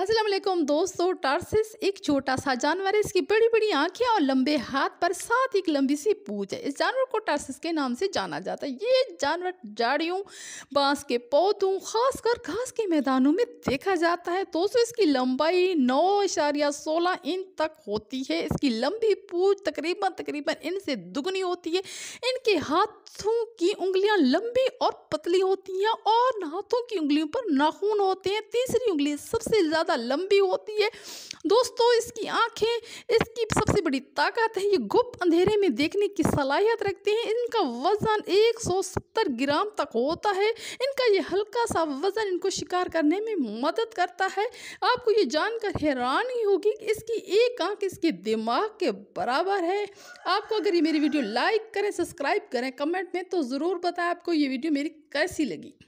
असलम दोस्तों टारसिस एक छोटा सा जानवर है इसकी बड़ी बड़ी आंखें और लंबे हाथ पर साथ एक लंबी सी पूछ है इस जानवर को टारसिस के नाम से जाना जाता है ये जानवर जाड़ियों बांस के पौधों खासकर घास के मैदानों में देखा जाता है दोस्तों इसकी लंबाई नौ इशारिया सोलह इंच तक होती है इसकी लंबी पूछ तकरीबन तकरीबन इनसे दुगनी होती है इनके हाथ हाथों की उंगलियां लंबी और पतली होती हैं और हाथों की उंगलियों पर नाखून होते हैं तीसरी उंगली सबसे ज़्यादा लंबी होती है दोस्तों इसकी आँखें इसकी सबसे बड़ी ताकत है ये गुप्त अंधेरे में देखने की सलाहियत रखते हैं इनका वज़न 170 ग्राम तक होता है इनका ये हल्का सा वज़न इनको शिकार करने में मदद करता है आपको ये जानकर हैरानी होगी कि इसकी एक आंख इसके दिमाग के बराबर है आपको अगर ये मेरी वीडियो लाइक करें सब्सक्राइब करें कमेंट कमेंट में तो ज़रूर बताएं आपको ये वीडियो मेरी कैसी लगी